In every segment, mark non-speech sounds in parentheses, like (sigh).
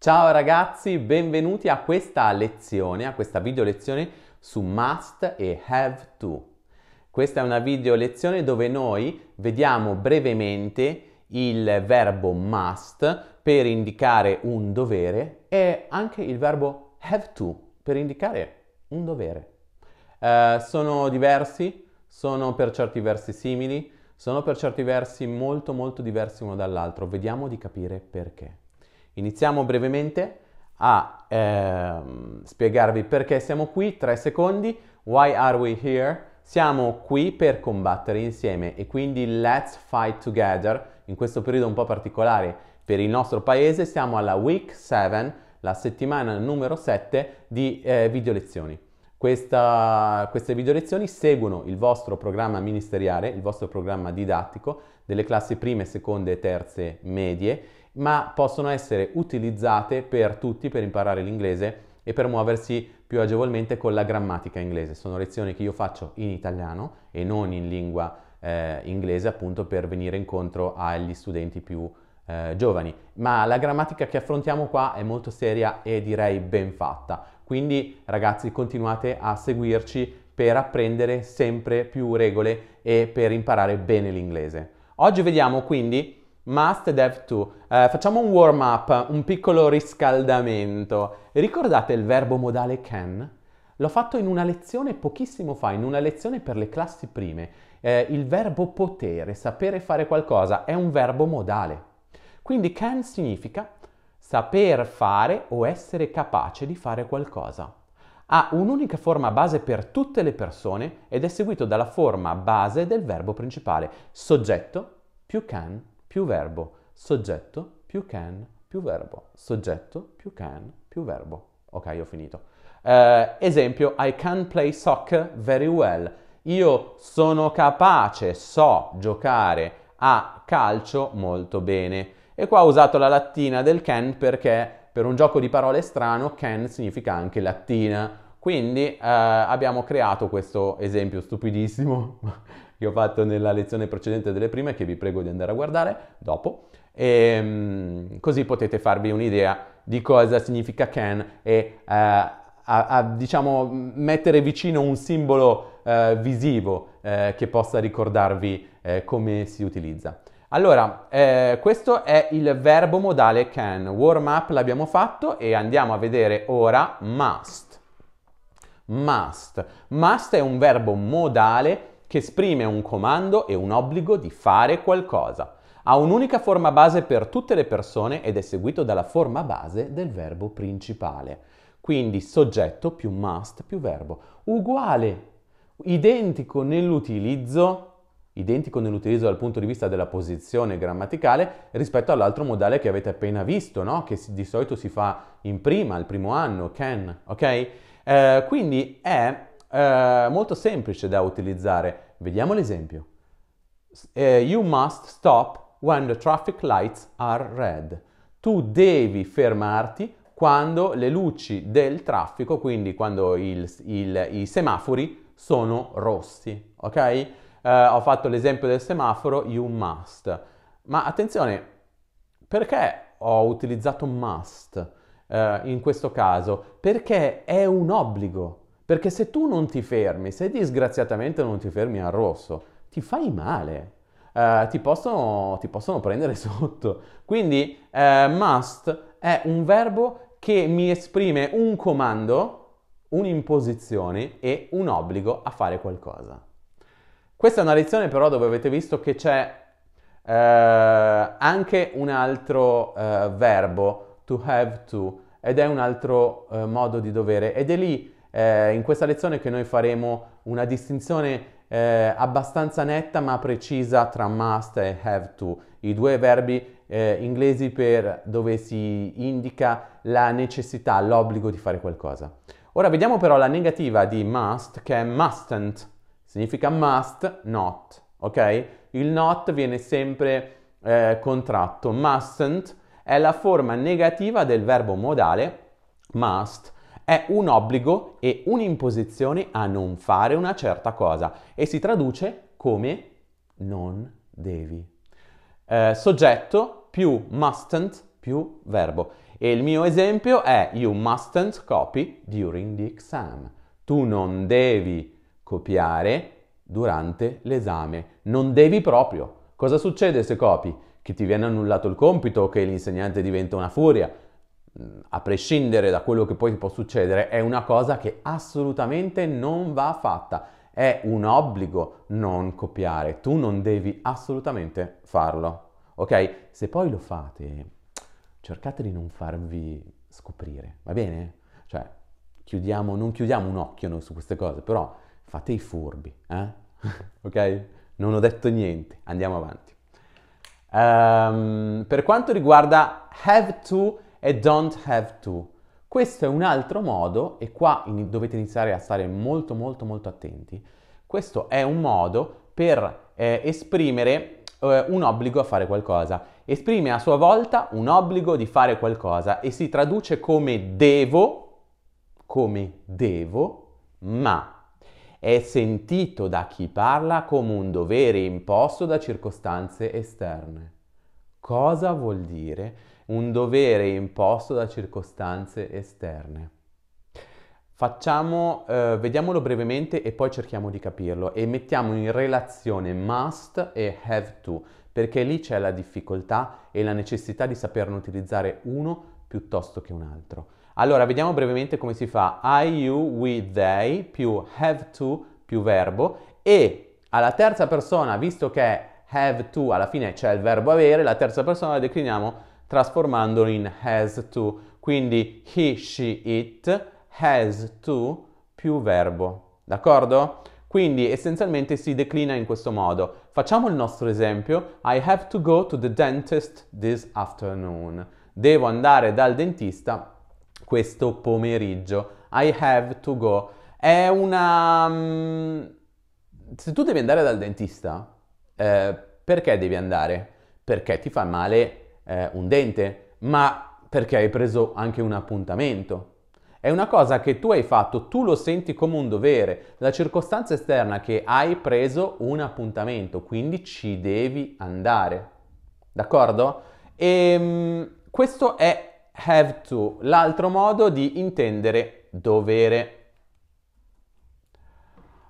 Ciao ragazzi, benvenuti a questa lezione, a questa video lezione su must e have to. Questa è una video lezione dove noi vediamo brevemente il verbo must per indicare un dovere e anche il verbo have to per indicare un dovere. Eh, sono diversi, sono per certi versi simili, sono per certi versi molto molto diversi uno dall'altro. Vediamo di capire perché. Iniziamo brevemente a ehm, spiegarvi perché siamo qui, 3 secondi. Why are we here? Siamo qui per combattere insieme e quindi let's fight together. In questo periodo un po' particolare per il nostro paese siamo alla week 7, la settimana numero 7 di eh, video lezioni. Questa, queste video lezioni seguono il vostro programma ministeriale, il vostro programma didattico, delle classi prime, seconde terze medie, ma possono essere utilizzate per tutti per imparare l'inglese e per muoversi più agevolmente con la grammatica inglese. Sono lezioni che io faccio in italiano e non in lingua eh, inglese appunto per venire incontro agli studenti più eh, giovani. Ma la grammatica che affrontiamo qua è molto seria e direi ben fatta. Quindi ragazzi continuate a seguirci per apprendere sempre più regole e per imparare bene l'inglese. Oggi vediamo quindi Must Dev To. Eh, facciamo un warm up, un piccolo riscaldamento. Ricordate il verbo modale can? L'ho fatto in una lezione pochissimo fa, in una lezione per le classi prime. Eh, il verbo potere, sapere fare qualcosa, è un verbo modale. Quindi can significa saper fare o essere capace di fare qualcosa ha un'unica forma base per tutte le persone ed è seguito dalla forma base del verbo principale, soggetto più can più verbo, soggetto più can più verbo, soggetto più can più verbo. Ok, ho finito. Eh, esempio, I can play soccer very well. Io sono capace, so giocare a calcio molto bene. E qua ho usato la lattina del can perché per un gioco di parole strano, can significa anche lattina. Quindi eh, abbiamo creato questo esempio stupidissimo (laughs) che ho fatto nella lezione precedente delle prime, che vi prego di andare a guardare dopo. E, ehm, così potete farvi un'idea di cosa significa can e eh, a, a, diciamo, mettere vicino un simbolo eh, visivo eh, che possa ricordarvi eh, come si utilizza. Allora, eh, questo è il verbo modale can. Warm up l'abbiamo fatto e andiamo a vedere ora must. Must. Must è un verbo modale che esprime un comando e un obbligo di fare qualcosa. Ha un'unica forma base per tutte le persone ed è seguito dalla forma base del verbo principale. Quindi soggetto più must più verbo uguale, identico nell'utilizzo identico nell'utilizzo dal punto di vista della posizione grammaticale rispetto all'altro modale che avete appena visto, no? che di solito si fa in prima, al primo anno, can, ok? Eh, quindi è eh, molto semplice da utilizzare. Vediamo l'esempio. Eh, you must stop when the traffic lights are red. Tu devi fermarti quando le luci del traffico, quindi quando il, il, i semafori, sono rossi, ok? eh, ho fatto l'esempio del semaforo, you must. Ma attenzione, perché ho utilizzato must eh, in questo caso? Perché è un obbligo. Perché se tu non ti fermi, se disgraziatamente non ti fermi al rosso, ti fai male, Uh, ti, possono, ti, possono, prendere (laughs) sotto. Quindi uh, must è un verbo che mi esprime un comando, un'imposizione e un obbligo a fare qualcosa. Questa è una lezione però dove avete visto che c'è eh, anche un altro eh, verbo, to have to, ed è un altro eh, modo di dovere. Ed è lì, eh, in questa lezione, che noi faremo una distinzione eh, abbastanza netta ma precisa tra must e have to, i due verbi eh, inglesi per dove si indica la necessità, l'obbligo di fare qualcosa. Ora vediamo però la negativa di must che è mustn't. Significa must not, ok? Il not viene sempre eh, contratto. Mustn't è la forma negativa del verbo modale must, è un obbligo e un'imposizione a non fare una certa cosa e si traduce come non devi. Eh, soggetto più mustn't più verbo. E il mio esempio è you mustn't copy during the exam. Tu non devi copiare durante l'esame. Non devi proprio. Cosa succede se copi? Che ti viene annullato il compito, che l'insegnante diventa una furia. Mm, a prescindere da quello che poi può succedere, è una cosa che assolutamente non va fatta. È un obbligo non copiare. Tu non devi assolutamente farlo. Ok? Se poi lo fate, cercate di non farvi scoprire, va bene? Cioè, chiudiamo, non chiudiamo un occhio noi su queste cose, però Fate i furbi, eh? (laughs) ok? Non ho detto niente, andiamo avanti. Um, per quanto riguarda have to e don't have to, questo è un altro modo, e qua in, dovete iniziare a stare molto molto molto attenti, questo è un modo per eh, esprimere eh, un obbligo a fare qualcosa. Esprime a sua volta un obbligo di fare qualcosa e si traduce come devo, come devo, ma è sentito da chi parla come un dovere imposto da circostanze esterne. Cosa vuol dire un dovere imposto da circostanze esterne? Facciamo, eh, vediamolo brevemente e poi cerchiamo di capirlo e mettiamo in relazione must e have to perché lì c'è la difficoltà e la necessità di saperne utilizzare uno piuttosto che un altro. Allora, vediamo brevemente come si fa. I, you, we, they più have to più verbo e alla terza persona, visto che have to alla fine c'è il verbo avere, la terza persona la decliniamo trasformandolo in has to. Quindi he, she, it has to più verbo. D'accordo? Quindi essenzialmente si declina in questo modo. Facciamo il nostro esempio. I have to go to the dentist this afternoon. Devo andare dal dentista questo pomeriggio. I have to go. È una... Mm, se tu devi andare dal dentista, eh, perché devi andare? Perché ti fa male eh, un dente, ma perché hai preso anche un appuntamento. È una cosa che tu hai fatto, tu lo senti come un dovere, la circostanza esterna che hai preso un appuntamento, quindi ci devi andare. D'accordo? E ehm, questo è have to, l'altro modo di intendere dovere.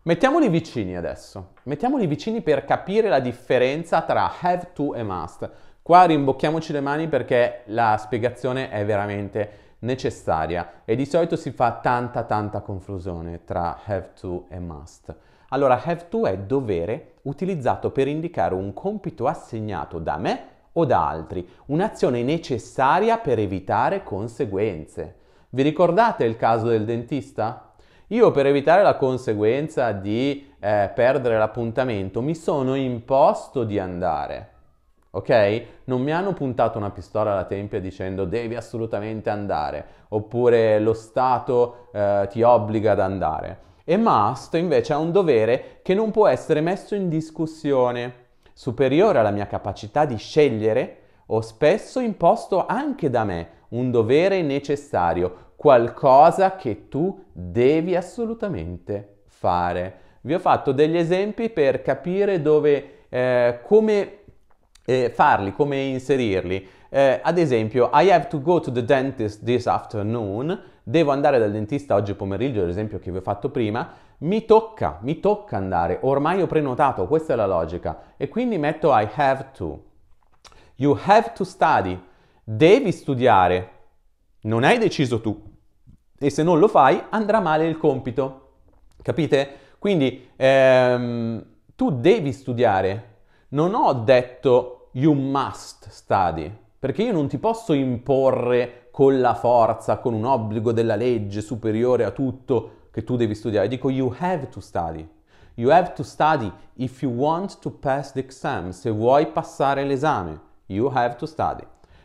Mettiamoli vicini adesso, mettiamoli vicini per capire la differenza tra have to e must. Qua rimbocchiamoci le mani perché la spiegazione è veramente necessaria e di solito si fa tanta tanta confusione tra have to e must. Allora have to è dovere utilizzato per indicare un compito assegnato da me o da altri, un'azione necessaria per evitare conseguenze. Vi ricordate il caso del dentista? Io per evitare la conseguenza di eh, perdere l'appuntamento mi sono imposto di andare. Ok? Non mi hanno puntato una pistola alla tempia dicendo devi assolutamente andare, oppure lo Stato eh, ti obbliga ad andare. E must invece è un dovere che non può essere messo in discussione superiore alla mia capacità di scegliere ho spesso imposto anche da me un dovere necessario, qualcosa che tu devi assolutamente fare. Vi ho fatto degli esempi per capire dove, eh, come eh, farli, come inserirli. Eh, ad esempio, I have to go to the dentist this afternoon, devo andare dal dentista oggi pomeriggio, l'esempio che vi ho fatto prima, mi tocca, mi tocca andare, ormai ho prenotato, questa è la logica, e quindi metto I have to. You have to study, devi studiare, non hai deciso tu, e se non lo fai andrà male il compito, capite? Quindi ehm, tu devi studiare, non ho detto you must study, perché io non ti posso imporre con la forza, con un obbligo della legge superiore a tutto, che tu devi studiare, dico you have to study. You have to study if you want to pass the exam, se vuoi passare l'esame. You have to study.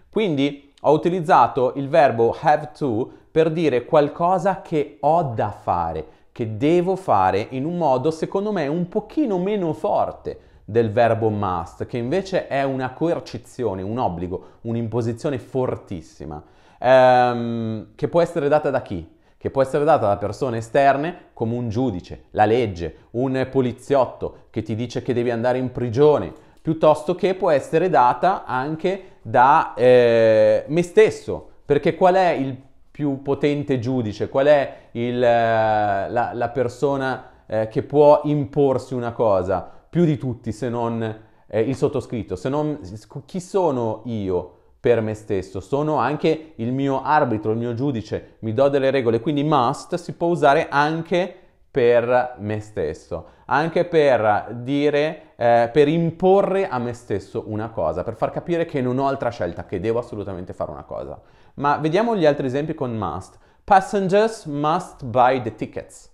Quindi ho utilizzato il verbo have to per dire qualcosa che ho da fare, che devo fare in un modo secondo me un pochino meno forte del verbo must, che invece è una coercizione, un obbligo, un'imposizione fortissima, ehm, che può essere data da chi? che può essere data da persone esterne come un giudice, la legge, un poliziotto che ti dice che devi andare in prigione, piuttosto che può essere data anche da eh, me stesso, perché qual è il più potente giudice, qual è il, eh, la, la, persona eh, che può imporsi una cosa più di tutti se non eh, il sottoscritto, se non chi sono io per me stesso, sono anche il mio arbitro, il mio giudice, mi do delle regole, quindi must si può usare anche per me stesso, anche per dire, eh, per imporre a me stesso una cosa, per far capire che non ho altra scelta, che devo assolutamente fare una cosa. Ma vediamo gli altri esempi con must. Passengers must buy the tickets.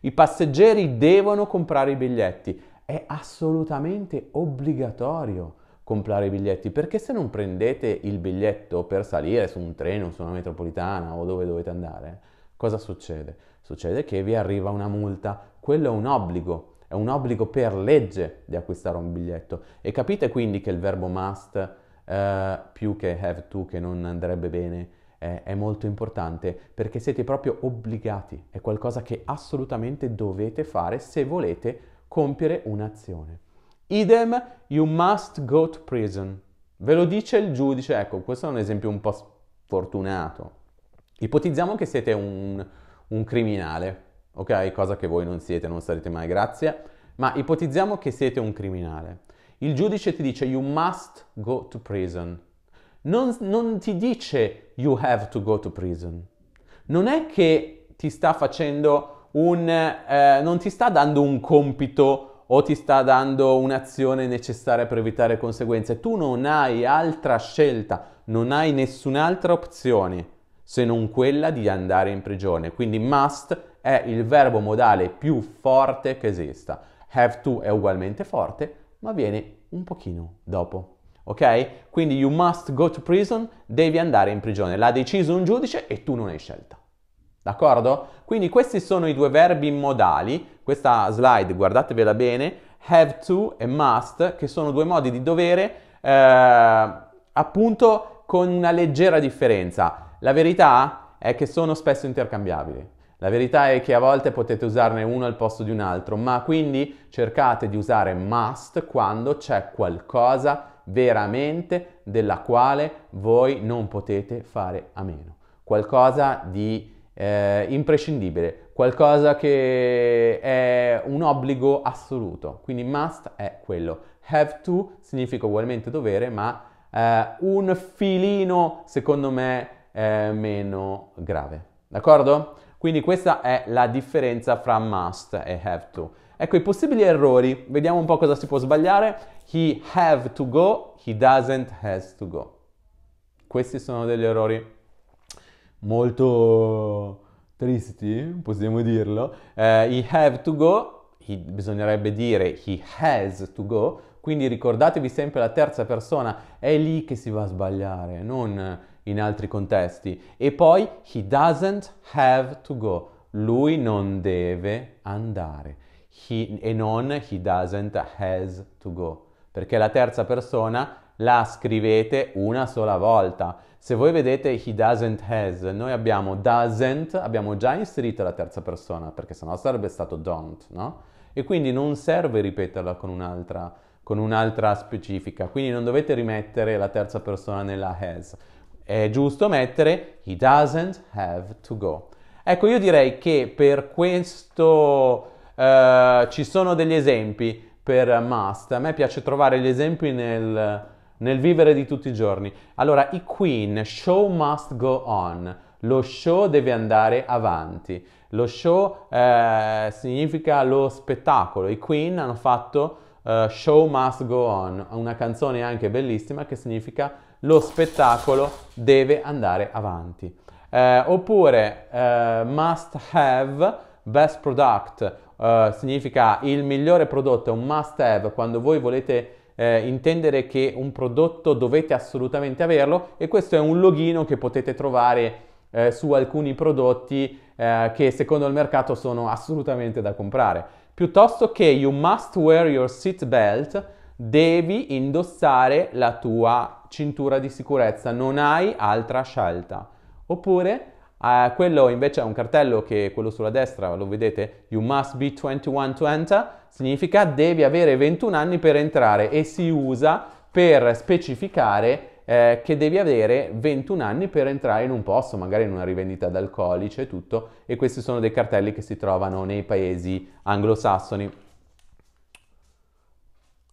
I passeggeri devono comprare i biglietti. È assolutamente obbligatorio comprare i biglietti, perché se non prendete il biglietto per salire su un treno, su una metropolitana o dove dovete andare, cosa succede? Succede che vi arriva una multa, quello è un obbligo, è un obbligo per legge di acquistare un biglietto e capite quindi che il verbo must eh, più che have to che non andrebbe bene è molto importante perché siete proprio obbligati, è qualcosa che assolutamente dovete fare se volete compiere un'azione. Idem, you must go to prison. Ve lo dice il giudice, ecco, questo è un esempio un po' sfortunato. Ipotizziamo che siete un, un criminale, ok? Cosa che voi non siete, non sarete mai, grazie. Ma ipotizziamo che siete un criminale. Il giudice ti dice you must go to prison. Non, non ti dice you have to go to prison. Non è che ti sta facendo un... Eh, non ti sta dando un compito o ti sta dando un'azione necessaria per evitare conseguenze. Tu non hai altra scelta, non hai nessun'altra opzione se non quella di andare in prigione. Quindi must è il verbo modale più forte che esista. Have to è ugualmente forte, ma viene un pochino dopo. Ok? Quindi you must go to prison, devi andare in prigione. L'ha deciso un giudice e tu non hai scelta. D'accordo? Quindi questi sono i due verbi modali. Questa slide, guardatevela bene, have to e must, che sono due modi di dovere, eh, appunto con una leggera differenza. La verità è che sono spesso intercambiabili. La verità è che a volte potete usarne uno al posto di un altro, ma quindi cercate di usare must quando c'è qualcosa veramente della quale voi non potete fare a meno. Qualcosa di eh, imprescindibile, qualcosa che è un obbligo assoluto, quindi must è quello. Have to significa ugualmente dovere, ma eh, un filino secondo me eh, meno grave. D'accordo? Quindi questa è la differenza fra must e have to. Ecco i possibili errori, vediamo un po' cosa si può sbagliare. He have to go, he doesn't has to go. Questi sono degli errori molto tristi, possiamo dirlo. Eh, he have to go, he, bisognerebbe dire he has to go, quindi ricordatevi sempre la terza persona, è lì che si va a sbagliare, non in altri contesti. E poi he doesn't have to go, lui non deve andare. He, e non he doesn't has to go, perché la terza persona la scrivete una sola volta. Se voi vedete he doesn't has, noi abbiamo doesn't, abbiamo già inserito la terza persona, perché sennò sarebbe stato don't, no? E quindi non serve ripeterla con un'altra, con un'altra specifica, quindi non dovete rimettere la terza persona nella has. È giusto mettere he doesn't have to go. Ecco, io direi che per questo eh, ci sono degli esempi per must. A me piace trovare gli esempi nel nel vivere di tutti i giorni. Allora, i Queen, show must go on, lo show deve andare avanti. Lo show eh, significa lo spettacolo. I Queen hanno fatto uh, Show Must Go On, una canzone anche bellissima che significa lo spettacolo deve andare avanti. Eh, oppure eh, Must Have Best Product eh, significa il migliore prodotto, è un must have quando voi volete eh, intendere che un prodotto dovete assolutamente averlo e questo è un login che potete trovare eh, su alcuni prodotti eh, che secondo il mercato sono assolutamente da comprare. Piuttosto che you must wear your seat belt, devi indossare la tua cintura di sicurezza, non hai altra scelta. Oppure Uh, quello invece è un cartello che, quello sulla destra, lo vedete, You must be 21 to enter, significa devi avere 21 anni per entrare e si usa per specificare eh, che devi avere 21 anni per entrare in un posto, magari in una rivendita d'alcolice e tutto, e questi sono dei cartelli che si trovano nei paesi anglosassoni.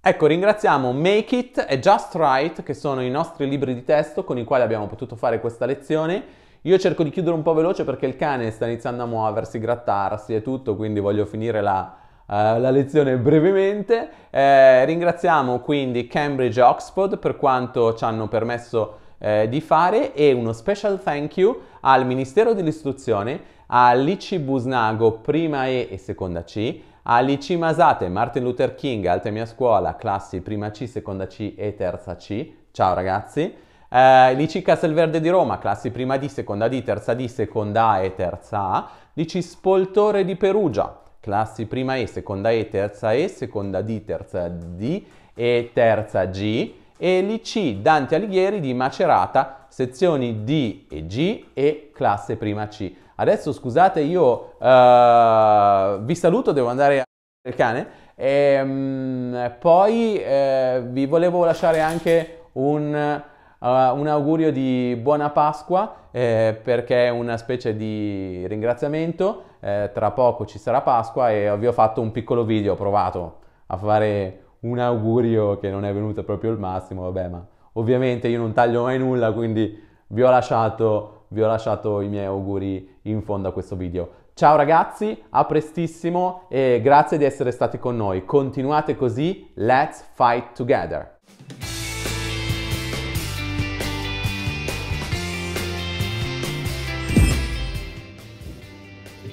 Ecco, ringraziamo Make It e Just Write, che sono i nostri libri di testo con i quali abbiamo potuto fare questa lezione. Io cerco di chiudere un po' veloce perché il cane sta iniziando a muoversi, grattarsi e tutto, quindi voglio finire la, Uh, la lezione brevemente. Eh, ringraziamo quindi Cambridge e Oxford per quanto ci hanno permesso eh, di fare e uno special thank you al Ministero dell'Istruzione, all'ICI Busnago prima E e seconda C, all'ICI Masate, Martin Luther King, Alta Mia Scuola, classi prima C, seconda C e terza C. Ciao ragazzi! Eh, Lici Castelverde di Roma, classi prima D, seconda D, terza D, seconda A e terza A. Lici Spoltore di Perugia, classi prima E, seconda E, terza E, seconda D, terza D e terza G. E l'IC Dante Alighieri di Macerata, sezioni D e G e classe prima C. Adesso scusate, io uh, vi saluto, devo andare a il cane. E, um, poi uh, vi volevo lasciare anche un... Uh, un augurio di buona Pasqua eh, perché è una specie di ringraziamento, eh, tra poco ci sarà Pasqua e vi ho fatto un piccolo video, ho provato a fare un augurio che non è venuto proprio il massimo, vabbè ma ovviamente io non taglio mai nulla quindi vi ho lasciato, vi ho lasciato i miei auguri in fondo a questo video. Ciao ragazzi, a prestissimo e grazie di essere stati con noi, continuate così, let's fight together!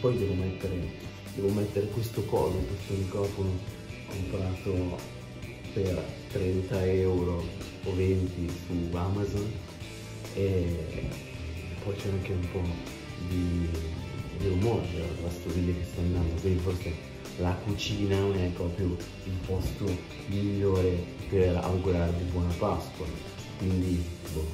poi devo mettere, devo mettere questo codo, questo microfono comprato per 30 euro o 20 su Amazon e poi c'è anche un po' di, di rumore della stoviglia che sta andando, quindi forse la cucina non è proprio il posto migliore per augurarvi buona Pasqua. Quindi, boh.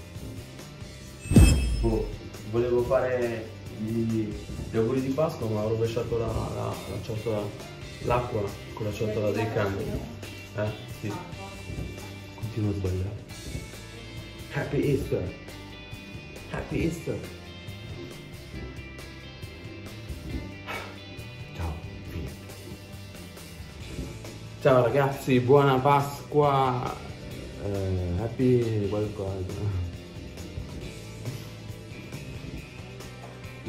boh volevo fare gli, auguri di Pasqua ma ho rovesciato la, la, la ciotola, l'acqua con la ciotola dei cani. Eh? Sì. Continuo a sbagliare. Happy Easter! Happy Easter! Ciao, fine. Ciao ragazzi, buona Pasqua! Eh, happy qualcosa.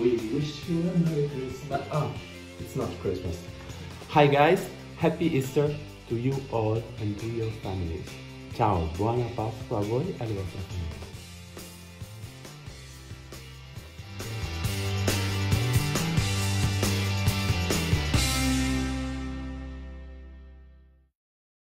We wish you a Merry Christmas. Ah, it's not Christmas. Hi guys, happy Easter to you all and to your families. Ciao, buona Pasqua a voi e alle vostre famiglie.